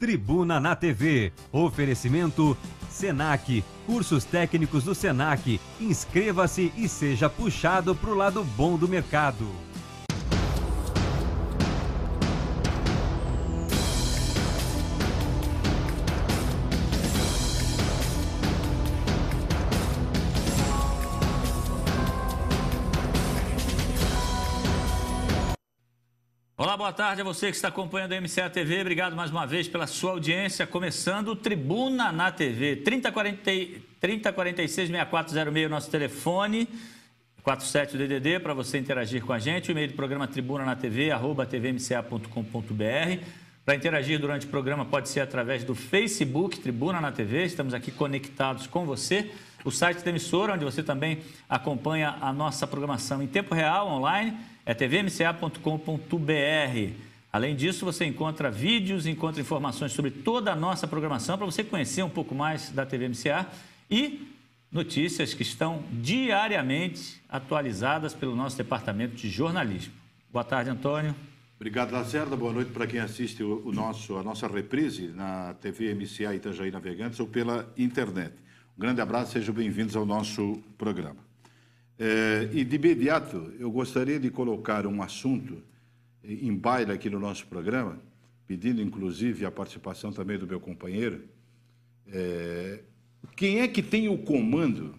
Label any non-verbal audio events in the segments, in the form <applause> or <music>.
Tribuna na TV. Oferecimento Senac. Cursos técnicos do Senac. Inscreva-se e seja puxado para o lado bom do mercado. Olá, boa tarde a você que está acompanhando a MCA TV. Obrigado mais uma vez pela sua audiência. Começando o Tribuna na TV. 3046 6406, nosso telefone. 47 DDD para você interagir com a gente. O e-mail do programa Tribuna na TV, arroba tvmca.com.br. Para interagir durante o programa, pode ser através do Facebook Tribuna na TV. Estamos aqui conectados com você. O site da emissora, onde você também acompanha a nossa programação em tempo real, online é tvmca.com.br. Além disso, você encontra vídeos, encontra informações sobre toda a nossa programação para você conhecer um pouco mais da TV MCA e notícias que estão diariamente atualizadas pelo nosso departamento de jornalismo. Boa tarde, Antônio. Obrigado, Lacerda. Boa noite para quem assiste o, nosso, a nossa reprise na TV MCA Itajaí Navegantes ou pela internet. Um grande abraço, sejam bem-vindos ao nosso programa. Eh, e de imediato, eu gostaria de colocar um assunto eh, em baile aqui no nosso programa, pedindo inclusive a participação também do meu companheiro. Eh, quem é que tem o comando?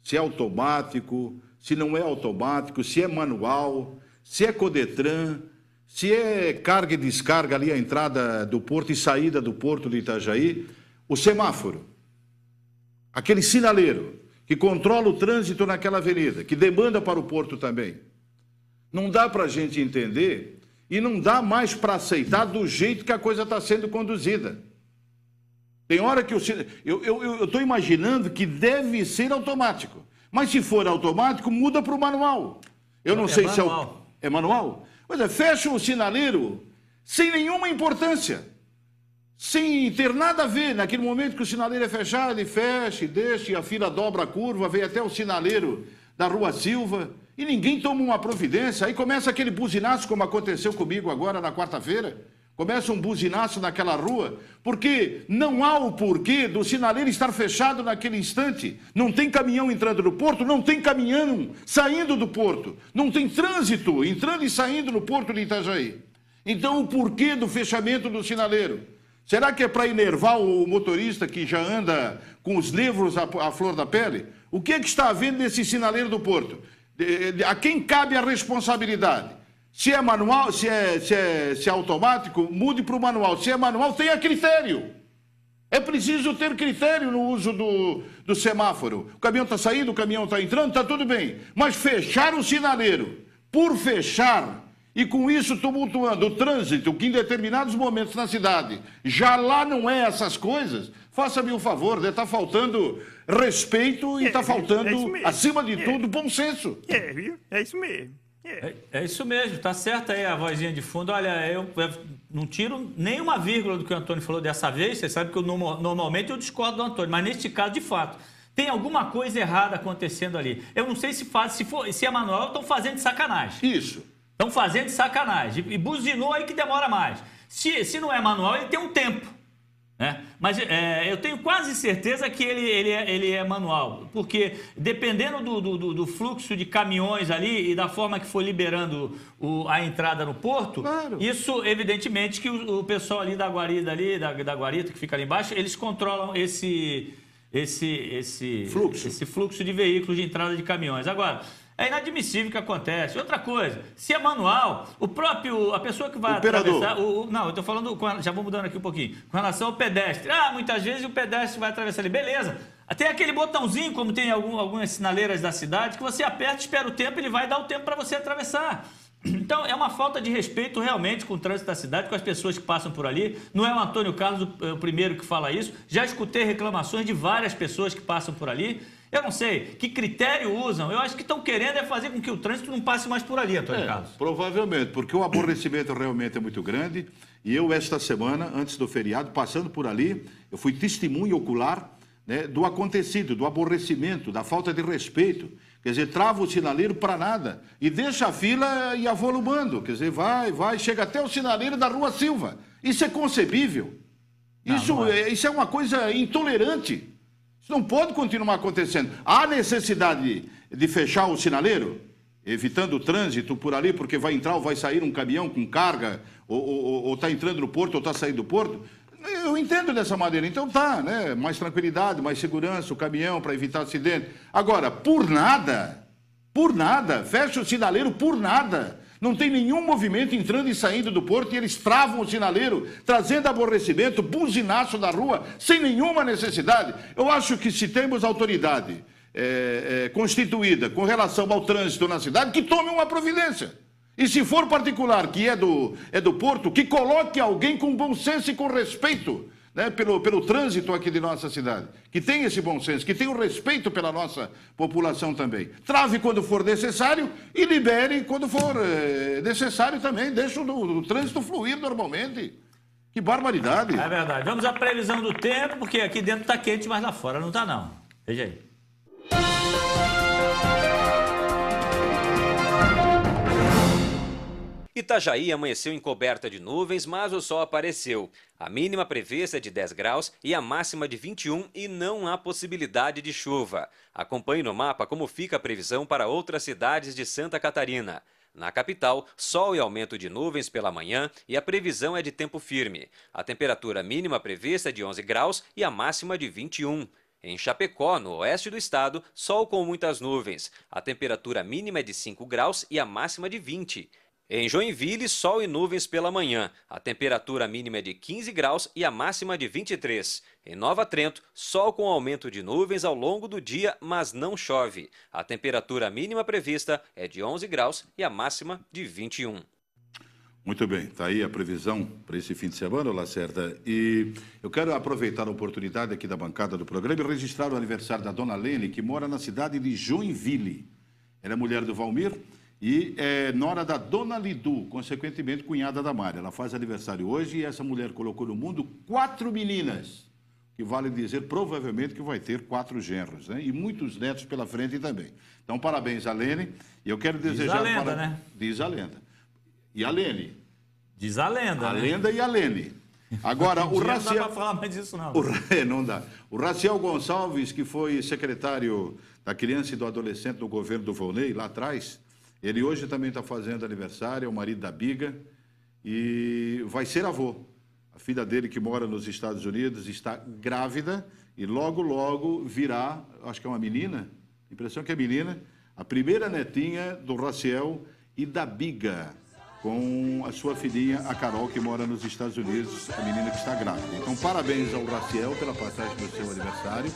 Se é automático, se não é automático, se é manual, se é Codetran, se é carga e descarga ali a entrada do porto e saída do porto de Itajaí, o semáforo, aquele sinaleiro, que controla o trânsito naquela avenida, que demanda para o porto também. Não dá para a gente entender e não dá mais para aceitar do jeito que a coisa está sendo conduzida. Tem hora que eu estou eu, eu, imaginando que deve ser automático. Mas se for automático, muda para o manual. Eu não, não é sei manual. se é, o, é manual. Pois é, fecha o sinaleiro sem nenhuma importância sem ter nada a ver, naquele momento que o sinaleiro é fechado, ele fecha e deixa, e a fila dobra a curva, vem até o sinaleiro da Rua Silva, e ninguém toma uma providência. Aí começa aquele buzinaço, como aconteceu comigo agora na quarta-feira. Começa um buzinaço naquela rua, porque não há o porquê do sinaleiro estar fechado naquele instante. Não tem caminhão entrando no porto, não tem caminhão saindo do porto, não tem trânsito entrando e saindo no porto de Itajaí. Então, o porquê do fechamento do sinaleiro? Será que é para enervar o motorista que já anda com os livros à, à flor da pele? O que, é que está havendo nesse sinaleiro do Porto? De, de, a quem cabe a responsabilidade? Se é manual, se é, se é, se é automático, mude para o manual. Se é manual, tenha critério. É preciso ter critério no uso do, do semáforo. O caminhão está saindo, o caminhão está entrando, está tudo bem. Mas fechar o sinaleiro, por fechar, e com isso tumultuando o trânsito, que em determinados momentos na cidade já lá não é essas coisas, faça-me um favor, está né? faltando respeito e está é, é, faltando, é acima de é. tudo, bom senso. É, viu? É isso mesmo. É, é, é isso mesmo, tá certa aí a vozinha de fundo. Olha, eu, não tiro nenhuma vírgula do que o Antônio falou dessa vez. Você sabe que eu, normalmente eu discordo do Antônio, mas neste caso, de fato, tem alguma coisa errada acontecendo ali. Eu não sei se faz, se, for, se é manual, estão fazendo de sacanagem. Isso. Estão fazendo de sacanagem. E buzinou aí que demora mais. Se, se não é manual, ele tem um tempo. Né? Mas é, eu tenho quase certeza que ele, ele, é, ele é manual, porque dependendo do, do, do, fluxo de caminhões ali e da forma que foi liberando o, a entrada no porto, claro. isso evidentemente que o, o, pessoal ali da guarida ali, da, da guarita que fica ali embaixo, eles controlam esse, esse, esse, fluxo. esse fluxo de veículos de entrada de caminhões. Agora, é inadmissível que acontece. Outra coisa, se é manual, o próprio, a pessoa que vai Operador. atravessar... O, o, não, eu estou falando, já vou mudando aqui um pouquinho, com relação ao pedestre. Ah, muitas vezes o pedestre vai atravessar ali, beleza. Tem aquele botãozinho, como tem algum, algumas sinaleiras da cidade, que você aperta, espera o tempo, ele vai dar o tempo para você atravessar. <clears throat> Então, é uma falta de respeito realmente com o trânsito da cidade, com as pessoas que passam por ali. Não é o Antônio Carlos o primeiro que fala isso. Já escutei reclamações de várias pessoas que passam por ali. Eu não sei que critério usam. Eu acho que estão querendo é fazer com que o trânsito não passe mais por ali, Antônio é, Carlos. Provavelmente, porque o aborrecimento realmente é muito grande. E eu, esta semana, antes do feriado, passando por ali, eu fui testemunho ocular né, do acontecido, do aborrecimento, da falta de respeito. Quer dizer, trava o sinaleiro para nada e deixa a fila e avolumando. Quer dizer, vai, vai, chega até o sinaleiro da Rua Silva. Isso é concebível. Não, isso, não é. é isso é uma coisa intolerante. Isso não pode continuar acontecendo. Há necessidade de fechar o sinaleiro, evitando o trânsito por ali, porque vai entrar ou vai sair um caminhão com carga, ou está entrando no porto ou está saindo do porto. Eu entendo dessa maneira. Então tá, né? Mais tranquilidade, mais segurança, o caminhão para evitar acidente. Agora, por nada, por nada, fecha o sinaleiro por nada. Não tem nenhum movimento entrando e saindo do porto e eles travam o sinaleiro, trazendo aborrecimento, buzinaço da rua, sem nenhuma necessidade. Eu acho que se temos autoridade é, é, constituída com relação ao trânsito na cidade, que tome uma providência. E se for particular, que é do, é do porto, que coloque alguém com bom senso e com respeito né, pelo, pelo trânsito aqui de nossa cidade, que tem esse bom senso, que tem o respeito pela nossa população também. Trave quando for necessário e libere quando for é, necessário também. Deixa o, o trânsito fluir normalmente. Que barbaridade. É verdade. Vamos à previsão do tempo, porque aqui dentro está quente, mas lá fora não está não. Veja aí. Itajaí amanheceu encoberta de nuvens, mas o sol apareceu. A mínima prevista é de 10 graus e a máxima de 21 e não há possibilidade de chuva. Acompanhe no mapa como fica a previsão para outras cidades de Santa Catarina. Na capital, sol e aumento de nuvens pela manhã e a previsão é de tempo firme. A temperatura mínima prevista é de 11 graus e a máxima de 21. Em Chapecó, no oeste do estado, sol com muitas nuvens. A temperatura mínima é de 5 graus e a máxima de 20. Em Joinville, sol e nuvens pela manhã. A temperatura mínima é de 15 graus e a máxima de 23. Em Nova Trento, sol com aumento de nuvens ao longo do dia, mas não chove. A temperatura mínima prevista é de 11 graus e a máxima de 21. Muito bem, está aí a previsão para esse fim de semana, Lacerda. E eu quero aproveitar a oportunidade aqui da bancada do programa e registrar o aniversário da dona Lene, que mora na cidade de Joinville. Ela é mulher do Valmir e é, nora da Dona Lidu, consequentemente cunhada da Mari. Ela faz aniversário hoje e essa mulher colocou no mundo quatro meninas, que vale dizer provavelmente que vai ter quatro genros, né? E muitos netos pela frente também. Então, parabéns, Alene. E eu quero desejar... Diz a lenda, para... né? Diz a lenda. E Alene? Diz a lenda, A né? lenda e Alene. Agora, <laughs> o Raciel... Não dá para falar mais disso, não. O... <laughs> É, não dá. O Raciel Gonçalves, que foi secretário da Criança e do Adolescente do governo do Volney, lá atrás, ele hoje também está fazendo aniversário, é o marido da Biga e vai ser avô. A filha dele, que mora nos Estados Unidos, está grávida e logo, logo virá, acho que é uma menina, impressão que é menina, a primeira netinha do Raciel e da Biga com a sua filhinha, a Carol, que mora nos Estados Unidos, a menina que está grávida. Então, parabéns ao Raciel pela passagem do seu aniversário,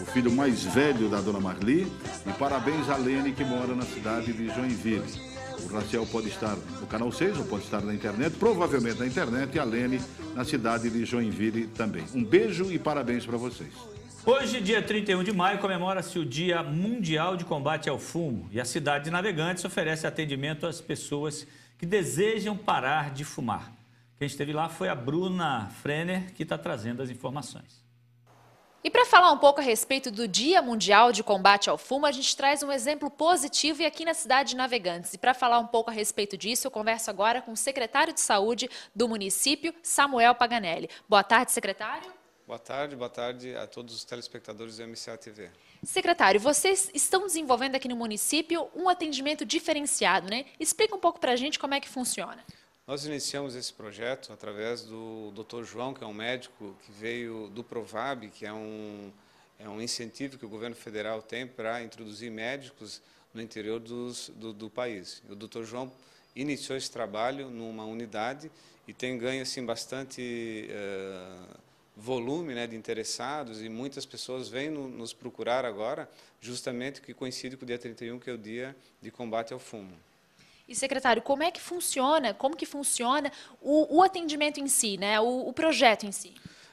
o filho mais velho da dona Marli, e parabéns à Lene, que mora na cidade de Joinville. O Raciel pode estar no canal 6 ou pode estar na internet, provavelmente na internet, e a Lene na cidade de Joinville também. Um beijo e parabéns para vocês. Hoje, dia 31 de maio, comemora-se o Dia Mundial de Combate ao Fumo e a cidade de Navegantes oferece atendimento às pessoas que que desejam parar de fumar. Quem esteve lá foi a Bruna Frenner, que está trazendo as informações. E para falar um pouco a respeito do Dia Mundial de Combate ao Fumo, a gente traz um exemplo positivo e aqui na cidade de Navegantes. E para falar um pouco a respeito disso, eu converso agora com o secretário de Saúde do município, Samuel Paganelli. Boa tarde, secretário. Boa tarde, boa tarde a todos os telespectadores do MCA TV. Secretário, vocês estão desenvolvendo aqui no município um atendimento diferenciado, né? Explica um pouco para a gente como é que funciona. Nós iniciamos esse projeto através do Dr. João, que é um médico que veio do Provab, que é um, é um incentivo que o governo federal tem para introduzir médicos no interior dos, do, do país. O Dr. João iniciou esse trabalho numa unidade e tem ganho assim bastante uh, volume né, de interessados e muitas pessoas vêm no, nos procurar agora, justamente que coincide com o dia 31, que é o dia de combate ao fumo. E secretário, como é que funciona, como que funciona o, o atendimento em si, né, o, o projeto em si?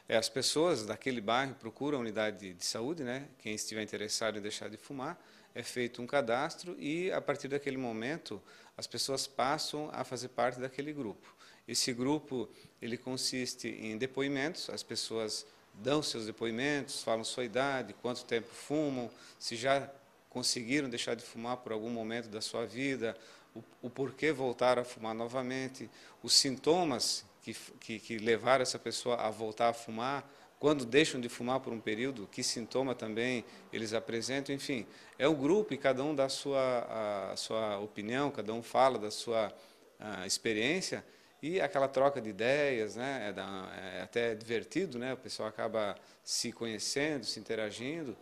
É, as pessoas daquele bairro procuram a unidade de, de saúde, né, quem estiver interessado em deixar de fumar, é feito um cadastro e a partir daquele momento as pessoas passam a fazer parte daquele grupo. Esse grupo ele consiste em depoimentos, as pessoas dão seus depoimentos, falam sua idade, quanto tempo fumam, se já conseguiram deixar de fumar por algum momento da sua vida, o, o porquê voltar a fumar novamente, os sintomas que, que, que levaram essa pessoa a voltar a fumar, quando deixam de fumar por um período, que sintoma também eles apresentam, enfim, é o grupo e cada um dá a sua, a, a sua opinião, cada um fala da sua ah, experiência, e aquela troca de ideias, né, é, da, é até divertido, né, o pessoal acaba se conhecendo, se interagindo,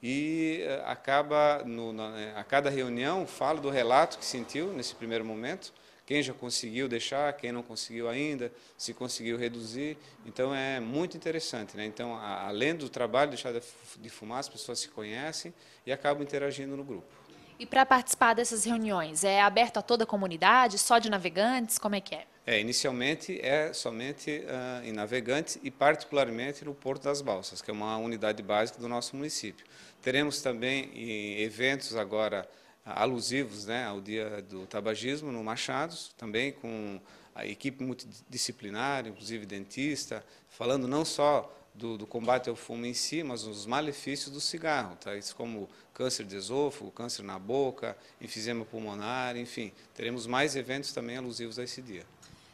e eh, acaba, no, na, né, a cada reunião, fala do relato que sentiu nesse primeiro momento, quem já conseguiu deixar, quem não conseguiu ainda, se conseguiu reduzir. Então é muito interessante. Né? Então, a, além do trabalho de deixar de fumar, as pessoas se conhecem e acabam interagindo no grupo. E para participar dessas reuniões, é aberto a toda a comunidade, só de navegantes? Como é que é? É, inicialmente é somente uh, em Navegante e particularmente no Porto das Balsas, que é uma unidade básica do nosso município. Teremos também eventos agora ah, alusivos né, ao dia do tabagismo no Machados, também com a equipe multidisciplinar, inclusive dentista, falando não só do, do, combate ao fumo em si, mas os malefícios do cigarro, tais como câncer de esôfago, câncer na boca, enfisema pulmonar, enfim. Teremos mais eventos também alusivos a esse dia.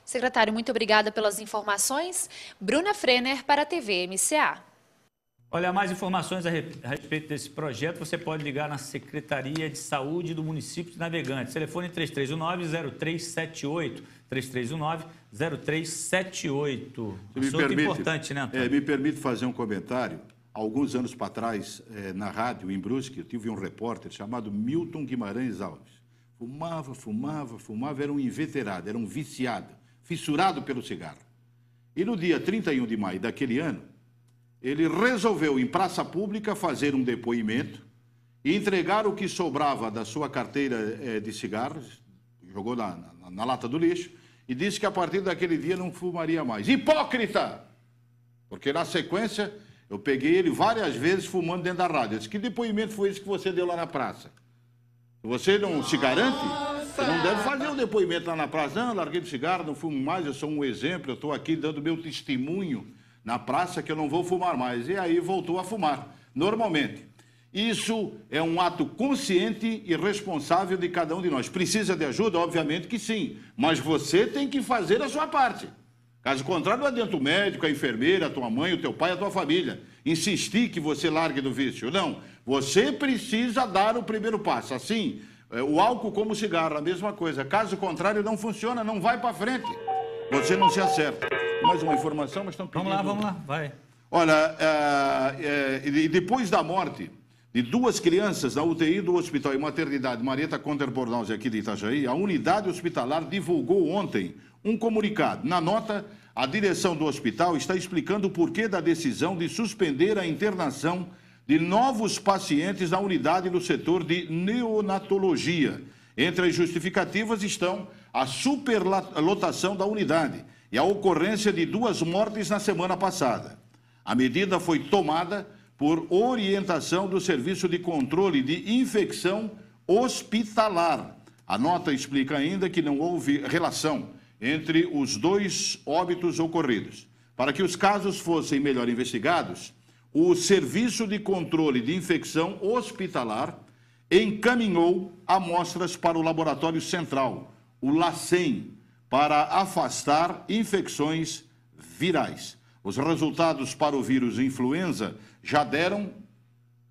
Secretário, muito obrigada pelas informações. Bruna Frenner para a TV MCA. Olha, mais informações a respeito desse projeto você pode ligar na Secretaria de Saúde do município de Navegante. Telefone 3319-0378. 3319-0378. Assunto muito importante, né, Antônio? É, me permite fazer um comentário. Alguns anos para trás, é, na rádio, em Brusque, eu tive um repórter chamado Milton Guimarães Alves. Fumava, fumava, fumava, era um inveterado, era um viciado fissurado pelo cigarro. E no dia 31 de maio daquele ano, ele resolveu em praça pública fazer um depoimento e entregar o que sobrava da sua carteira eh, de cigarros, jogou na, na, na lata do lixo, e disse que a partir daquele dia não fumaria mais. Hipócrita! Porque na sequência eu peguei ele várias vezes fumando dentro da rádio. disse, que depoimento foi esse que você deu lá na praça? Você não se garante? Nossa! Não deve fazer o depoimento lá na praça. Não, larguei de cigarro, não fumo mais, eu sou um exemplo, eu estou aqui dando meu testemunho na praça que eu não vou fumar mais. E aí voltou a fumar, normalmente. Isso é um ato consciente e responsável de cada um de nós. Precisa de ajuda? Obviamente que sim, mas você tem que fazer a sua parte. Caso contrário, não adianta o médico, a enfermeira, a tua mãe, o teu pai, a tua família. Insistir que você largue do vício. Não. Você precisa dar o primeiro passo. Assim, é, o álcool como cigarro, a mesma coisa. Caso contrário, não funciona, não vai para frente. Você não se acerta. Mais uma informação, mas estão pedindo... Vamos lá, vamos lá, vai. Olha, é, é, depois da morte de duas crianças na UTI do Hospital e Maternidade Marieta Conterbornaus, aqui de Itajaí, a unidade hospitalar divulgou ontem um comunicado. Na nota, a direção do hospital está explicando o porquê da decisão de suspender a internação de novos pacientes na unidade do setor de neonatologia. Entre as justificativas estão a superlotação da unidade e a ocorrência de duas mortes na semana passada. A medida foi tomada por orientação do Serviço de Controle de Infecção Hospitalar. A nota explica ainda que não houve relação entre os dois óbitos ocorridos. Para que os casos fossem melhor investigados, o Serviço de Controle de Infecção Hospitalar encaminhou amostras para o Laboratório Central, o LACEN, para afastar infecções virais. Os resultados para o vírus influenza já deram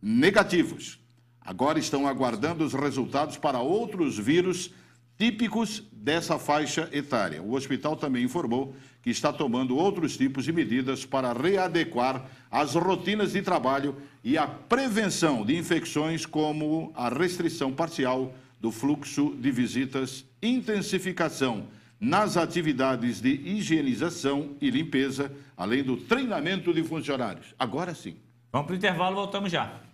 negativos. Agora estão aguardando os resultados para outros vírus típicos dessa faixa etária. O hospital também informou que está tomando outros tipos de medidas para readequar as rotinas de trabalho e a prevenção de infecções, como a restrição parcial do fluxo de visitas, intensificação nas atividades de higienização e limpeza, além do treinamento de funcionários. Agora sim. Vamos para o intervalo, voltamos já.